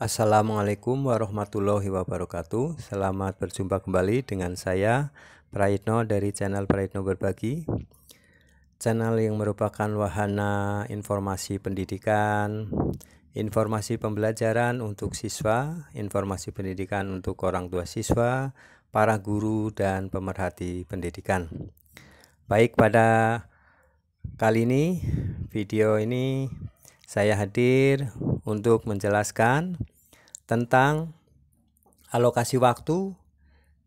Assalamualaikum warahmatullahi wabarakatuh. Selamat berjumpa kembali dengan saya Prayitno dari channel Prayitno Berbagi. Channel yang merupakan wahana informasi pendidikan, informasi pembelajaran untuk siswa, informasi pendidikan untuk orang tua siswa, para guru dan pemerhati pendidikan. Baik, pada kali ini video ini saya hadir untuk menjelaskan tentang alokasi waktu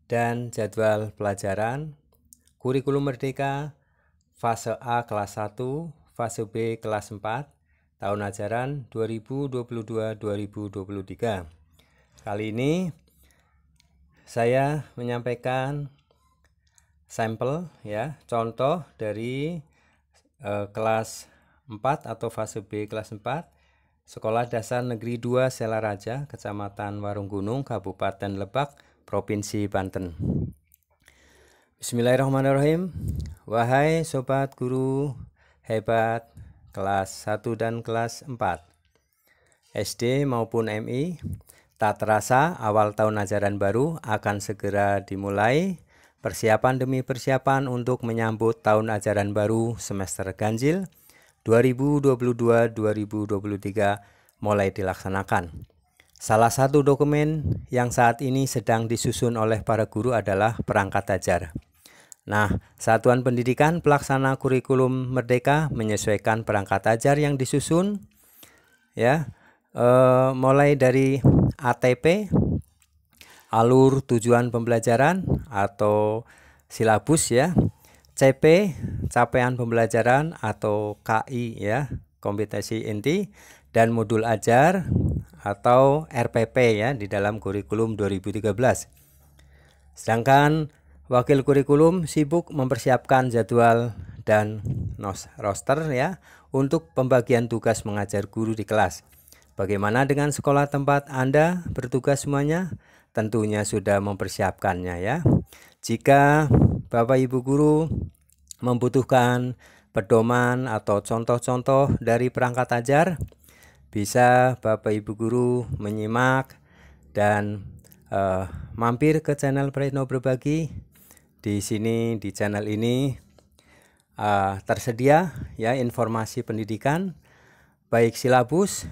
dan jadwal pelajaran, kurikulum merdeka, fase A kelas 1, fase B kelas 4, tahun ajaran 2022-2023. Kali ini saya menyampaikan sampel ya, contoh dari eh, kelas 4 atau fase B kelas 4 Sekolah Dasar Negeri 2 Selaraja, Kecamatan Warung Gunung, Kabupaten Lebak, Provinsi Banten. Bismillahirrahmanirrahim. Wahai sobat guru hebat kelas 1 dan kelas 4 SD maupun MI, tak terasa awal tahun ajaran baru akan segera dimulai. Persiapan demi persiapan untuk menyambut tahun ajaran baru semester ganjil 2021 2022-2023 mulai dilaksanakan. Salah satu dokumen yang saat ini sedang disusun oleh para guru adalah perangkat ajar. Nah, Satuan Pendidikan Pelaksana Kurikulum Merdeka menyesuaikan perangkat ajar yang disusun ya, e, mulai dari ATP, alur tujuan pembelajaran atau silabus ya, CP capaian pembelajaran atau KI ya kompetensi inti dan modul ajar atau RPP ya di dalam kurikulum 2013 sedangkan wakil kurikulum sibuk mempersiapkan jadwal dan nos roster ya untuk pembagian tugas mengajar guru di kelas bagaimana dengan sekolah tempat Anda bertugas semuanya tentunya sudah mempersiapkannya ya. Jika Bapak Ibu guru membutuhkan pedoman atau contoh-contoh dari perangkat ajar, bisa Bapak Ibu guru menyimak dan uh, mampir ke channel Prayitno Berbagi. Di sini di channel ini uh, tersedia ya informasi pendidikan baik silabus,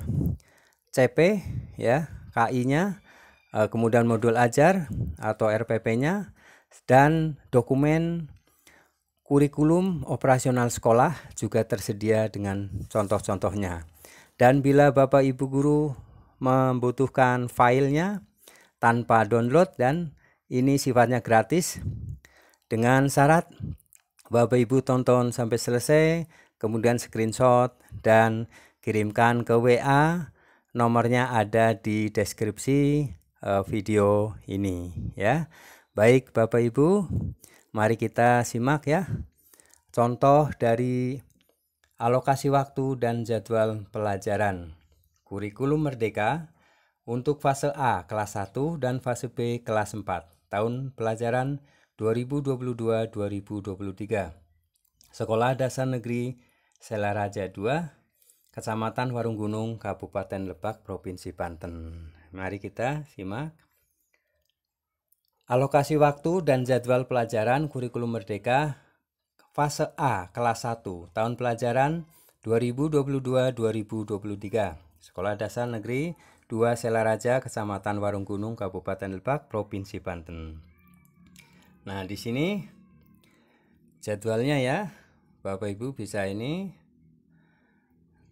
CP ya, KI-nya Eh, kemudian modul ajar atau RPP-nya, dan dokumen kurikulum operasional sekolah juga tersedia dengan contoh-contohnya. Dan bila Bapak Ibu guru membutuhkan filenya tanpa download dan ini sifatnya gratis dengan syarat Bapak Ibu tonton sampai selesai, kemudian screenshot dan kirimkan ke WA. Nomornya ada di deskripsi Eh, video ini ya. Baik Bapak Ibu, mari kita simak ya contoh dari alokasi waktu dan jadwal pelajaran kurikulum merdeka untuk fase A kelas 1 dan fase B kelas 4 tahun pelajaran 2022-2023. Sekolah Dasar Negeri Selaraja 2, Kecamatan Warung Gunung, Kabupaten Lebak, Provinsi Banten mari kita simak. Alokasi waktu dan jadwal pelajaran kurikulum merdeka fase A kelas 1 tahun pelajaran 2022-2023. Sekolah Dasar Negeri 2 Selaraja, Kecamatan Warung Gunung, Kabupaten Lebak, Provinsi Banten. Nah, di sini jadwalnya ya. Bapak Ibu bisa ini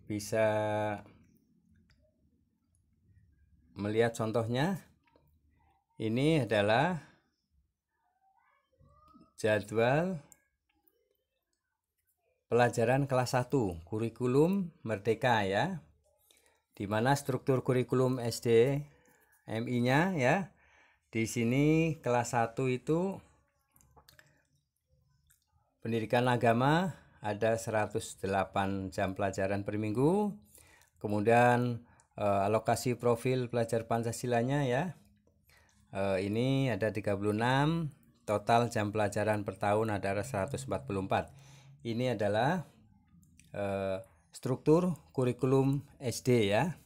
bisa melihat contohnya ini adalah jadwal pelajaran kelas 1 kurikulum merdeka ya di mana struktur kurikulum SD MI-nya ya di sini kelas 1 itu pendidikan agama ada 108 jam pelajaran per minggu kemudian uh, alokasi profil pelajar Pancasilanya ya. Uh, ini ada 36, total jam pelajaran per tahun adalah 144. Ini adalah uh, struktur kurikulum SD ya.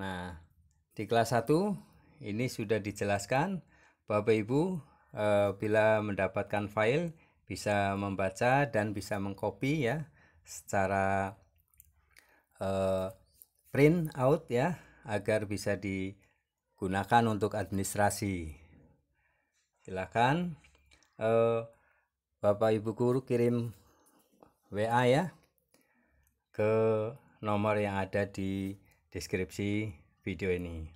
Nah, di kelas 1 ini sudah dijelaskan Bapak Ibu eh, bila mendapatkan file bisa membaca dan bisa mengcopy ya secara eh, print out ya agar bisa digunakan untuk administrasi silahkan eh, Bapak Ibu guru kirim WA ya ke nomor yang ada di deskripsi video ini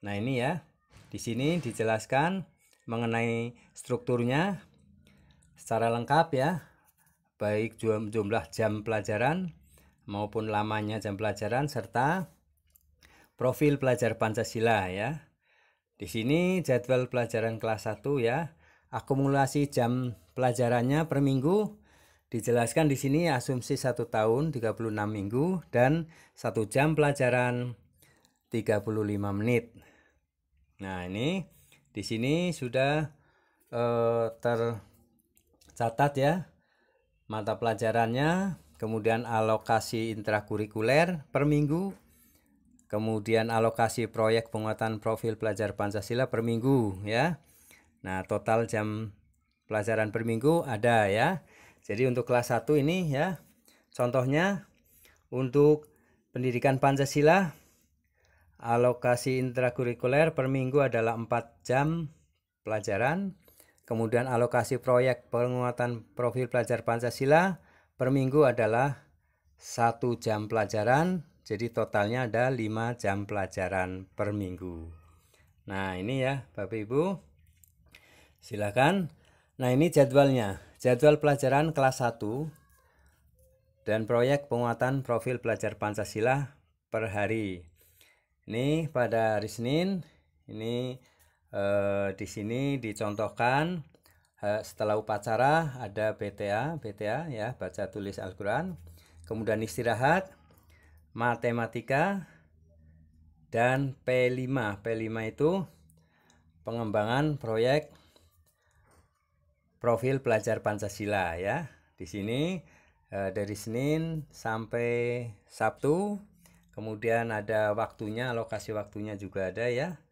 nah ini ya di sini dijelaskan mengenai strukturnya secara lengkap ya baik jumlah jam pelajaran maupun lamanya jam pelajaran serta profil pelajar Pancasila ya. Di sini jadwal pelajaran kelas 1 ya. Akumulasi jam pelajarannya per minggu dijelaskan di sini asumsi 1 tahun 36 minggu dan 1 jam pelajaran 35 menit. Nah, ini di sini sudah eh, tercatat ya mata pelajarannya kemudian alokasi intrakurikuler per minggu, kemudian alokasi proyek penguatan profil pelajar Pancasila per minggu ya. Nah, total jam pelajaran per minggu ada ya. Jadi untuk kelas 1 ini ya, contohnya untuk pendidikan Pancasila alokasi intrakurikuler per minggu adalah 4 jam pelajaran, kemudian alokasi proyek penguatan profil pelajar Pancasila per minggu adalah satu jam pelajaran jadi totalnya ada 5 jam pelajaran per minggu nah ini ya Bapak Ibu silakan nah ini jadwalnya jadwal pelajaran kelas 1 dan proyek penguatan profil pelajar Pancasila per hari ini pada hari Senin ini eh, di sini dicontohkan Eh, setelah upacara ada BTA, BTA ya, baca tulis Al-Qur'an. Kemudian istirahat, matematika dan P5. P5 itu pengembangan proyek profil pelajar Pancasila ya. Di sini eh, dari Senin sampai Sabtu. Kemudian ada waktunya, lokasi waktunya juga ada ya.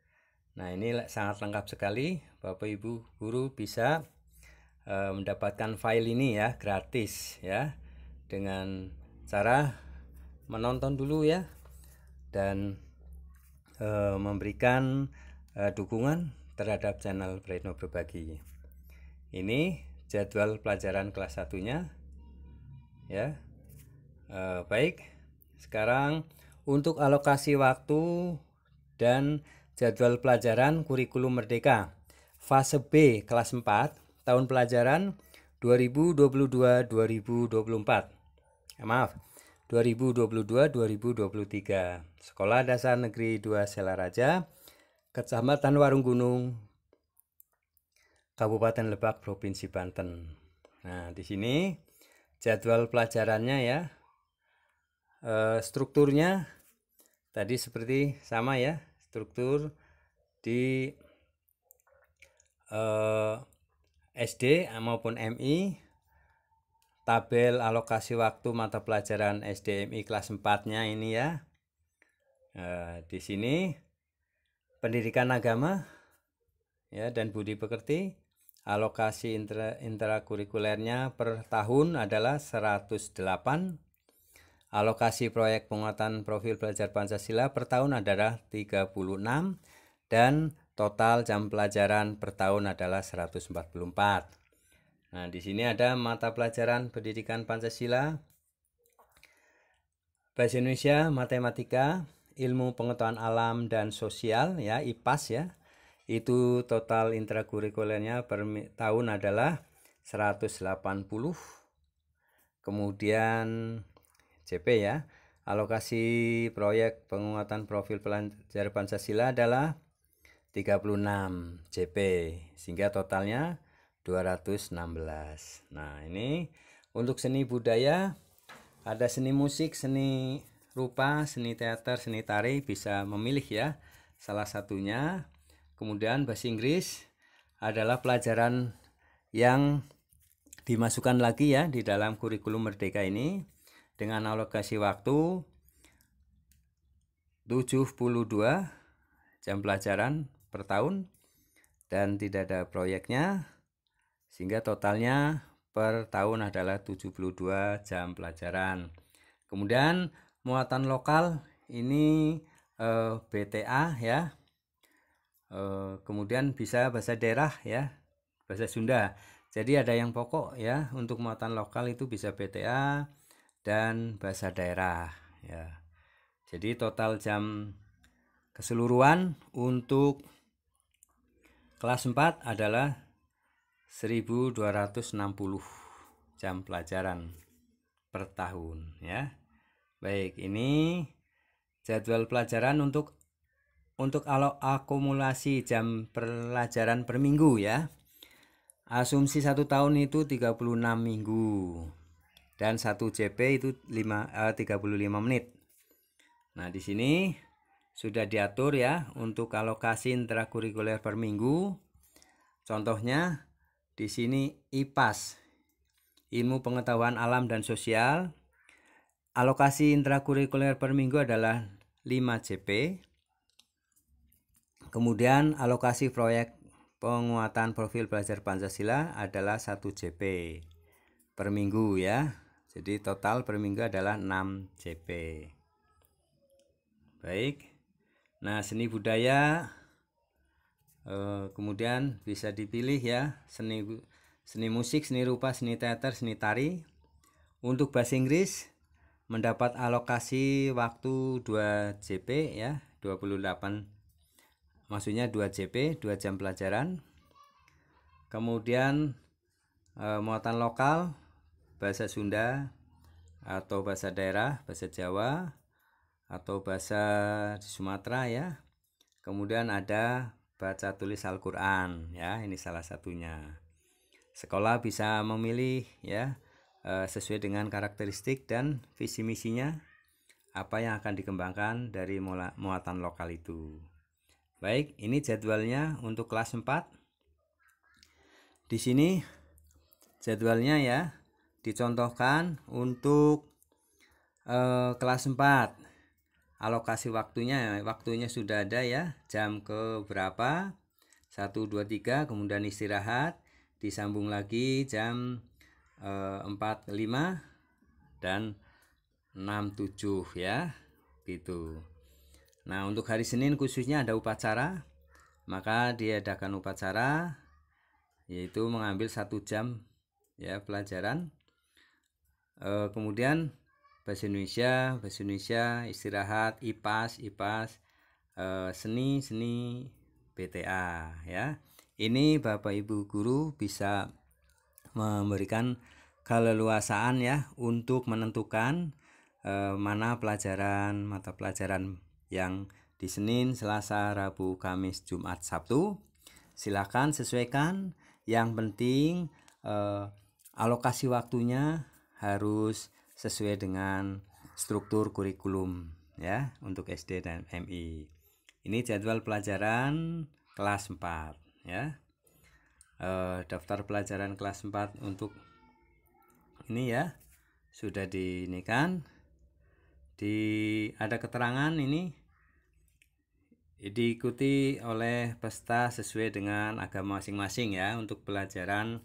Nah, ini sangat lengkap sekali. Bapak Ibu guru bisa e, mendapatkan file ini ya gratis ya dengan cara menonton dulu ya dan e, memberikan e, dukungan terhadap channel Breno Berbagi. Ini jadwal pelajaran kelas satunya ya. e, baik, sekarang untuk alokasi waktu dan jadwal pelajaran kurikulum merdeka fase B kelas 4 tahun pelajaran 2022-2024. Eh, maaf, 2022-2023. Sekolah Dasar Negeri 2 Selaraja, Kecamatan Warung Gunung, Kabupaten Lebak, Provinsi Banten. Nah, di sini jadwal pelajarannya ya. Eh, strukturnya tadi seperti sama ya, struktur di eh, SD maupun MI tabel alokasi waktu mata pelajaran SDMI kelas 4-nya ini ya. Nah, di sini pendidikan agama ya dan budi pekerti alokasi intra, intrakurikulernya per tahun adalah 108 alokasi proyek penguatan profil belajar Pancasila per tahun adalah 36 dan Total jam pelajaran per tahun adalah 144. Nah, di sini ada mata pelajaran pendidikan Pancasila, Bahasa Indonesia, Matematika, Ilmu Pengetahuan Alam dan Sosial ya, IPAS ya. Itu total intrakurikulernya per tahun adalah 180. Kemudian CP ya, alokasi proyek penguatan profil pelajar Pancasila adalah 36 JP sehingga totalnya 216 nah ini untuk seni budaya ada seni musik seni rupa seni teater seni tari bisa memilih ya salah satunya kemudian bahasa Inggris adalah pelajaran yang dimasukkan lagi ya di dalam kurikulum merdeka ini dengan alokasi waktu 72 jam pelajaran per tahun dan tidak ada proyeknya sehingga totalnya per tahun adalah 72 jam pelajaran. Kemudian muatan lokal ini eh, BTA ya. Eh, kemudian bisa bahasa daerah ya, bahasa Sunda. Jadi ada yang pokok ya untuk muatan lokal itu bisa BTA dan bahasa daerah ya. Jadi total jam keseluruhan untuk Kelas 4 adalah 1260 jam pelajaran per tahun ya. Baik, ini jadwal pelajaran untuk untuk akumulasi jam pelajaran per minggu ya. Asumsi satu tahun itu 36 minggu dan satu JP itu 5 eh, 35 menit. Nah, di sini sudah diatur ya untuk alokasi intrakurikuler per minggu. Contohnya di sini IPAS, Ilmu Pengetahuan Alam dan Sosial. Alokasi intrakurikuler per minggu adalah 5 CP. Kemudian alokasi proyek penguatan profil belajar Pancasila adalah 1 cp per minggu ya. Jadi total per minggu adalah 6 cp Baik. Nah, seni budaya eh, kemudian bisa dipilih ya, seni seni musik, seni rupa, seni teater, seni tari. Untuk bahasa Inggris mendapat alokasi waktu 2 JP ya, 28 maksudnya 2 JP, 2 jam pelajaran. Kemudian eh, muatan lokal bahasa Sunda atau bahasa daerah, bahasa Jawa, atau bahasa di Sumatera ya. Kemudian ada baca tulis Al-Qur'an ya, ini salah satunya. Sekolah bisa memilih ya eh, sesuai dengan karakteristik dan visi misinya apa yang akan dikembangkan dari muatan lokal itu. Baik, ini jadwalnya untuk kelas 4. Di sini jadwalnya ya dicontohkan untuk eh, kelas 4 alokasi waktunya waktunya sudah ada ya jam ke berapa 1 2 3 kemudian istirahat disambung lagi jam e, 4 5 dan 6 7 ya gitu Nah untuk hari Senin khususnya ada upacara maka diadakan upacara yaitu mengambil satu jam ya pelajaran e, kemudian bahasa Indonesia bahasa Indonesia istirahat IPAS IPAS eh, seni seni BTA ya ini Bapak Ibu guru bisa memberikan keleluasaan ya untuk menentukan eh, mana pelajaran mata pelajaran yang di Senin, Selasa, Rabu, Kamis, Jumat, Sabtu. Silakan sesuaikan. Yang penting eh, alokasi waktunya harus sesuai dengan struktur kurikulum ya untuk SD dan MI. Ini jadwal pelajaran kelas 4 ya. E, daftar pelajaran kelas 4 untuk ini ya sudah di ini kan di ada keterangan ini diikuti oleh peserta sesuai dengan agama masing-masing ya untuk pelajaran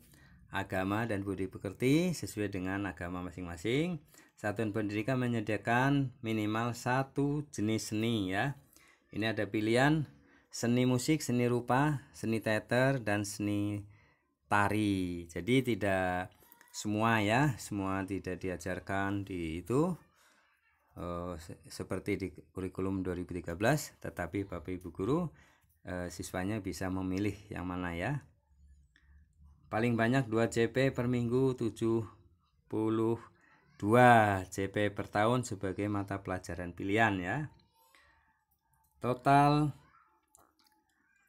agama dan budi pekerti sesuai dengan agama masing-masing. Satuan pendidikan menyediakan minimal satu jenis seni ya. Ini ada pilihan seni musik, seni rupa, seni teater dan seni tari. Jadi tidak semua ya, semua tidak diajarkan di itu eh, seperti di kurikulum 2013 tetapi Bapak Ibu guru eh, siswanya bisa memilih yang mana ya paling banyak 2 CP per minggu 72 CP per tahun sebagai mata pelajaran pilihan ya total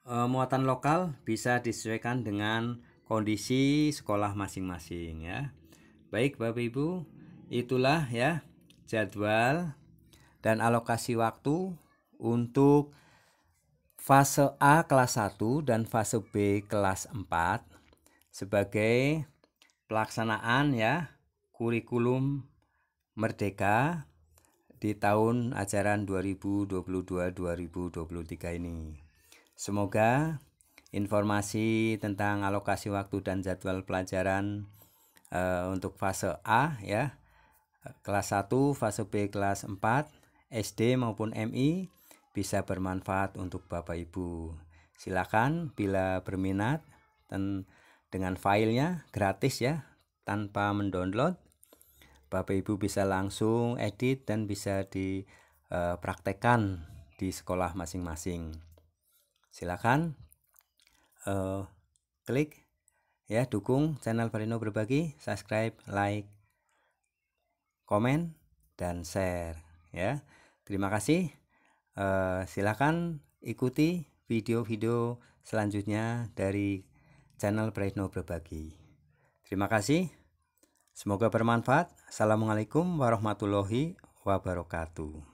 e, muatan lokal bisa disesuaikan dengan kondisi sekolah masing-masing ya baik Bapak Ibu itulah ya jadwal dan alokasi waktu untuk fase A kelas 1 dan fase B kelas 4 sebagai pelaksanaan ya kurikulum merdeka di tahun ajaran 2022-2023 ini. Semoga informasi tentang alokasi waktu dan jadwal pelajaran e, untuk fase A ya, kelas 1, fase B kelas 4, SD maupun MI bisa bermanfaat untuk Bapak Ibu. Silakan bila berminat dan dengan filenya gratis ya tanpa mendownload Bapak Ibu bisa langsung edit dan bisa dipraktekkan eh, di sekolah masing-masing silakan uh, klik ya dukung channel Barino berbagi subscribe like komen dan share ya terima kasih uh, silakan ikuti video-video selanjutnya dari channel Praetno Berbagi. Terima kasih. Semoga bermanfaat. Assalamualaikum warahmatullahi wabarakatuh.